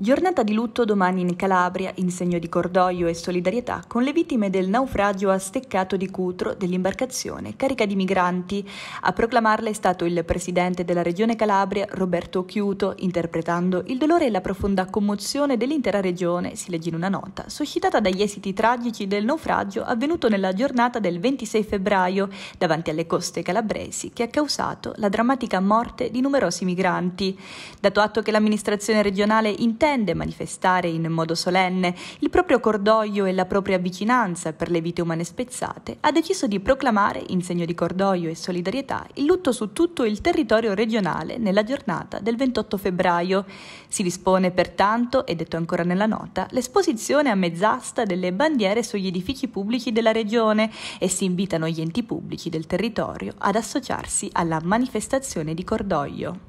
Giornata di lutto domani in Calabria, in segno di cordoglio e solidarietà con le vittime del naufragio a Steccato di Cutro dell'imbarcazione carica di migranti. A proclamarla è stato il presidente della regione Calabria, Roberto Chiuto, interpretando il dolore e la profonda commozione dell'intera regione, si legge in una nota, suscitata dagli esiti tragici del naufragio avvenuto nella giornata del 26 febbraio davanti alle coste calabresi, che ha causato la drammatica morte di numerosi migranti. Dato atto che l'amministrazione regionale intende intende manifestare in modo solenne il proprio cordoglio e la propria vicinanza per le vite umane spezzate, ha deciso di proclamare, in segno di cordoglio e solidarietà, il lutto su tutto il territorio regionale nella giornata del 28 febbraio. Si dispone pertanto, è detto ancora nella nota, l'esposizione a mezz'asta delle bandiere sugli edifici pubblici della regione e si invitano gli enti pubblici del territorio ad associarsi alla manifestazione di cordoglio.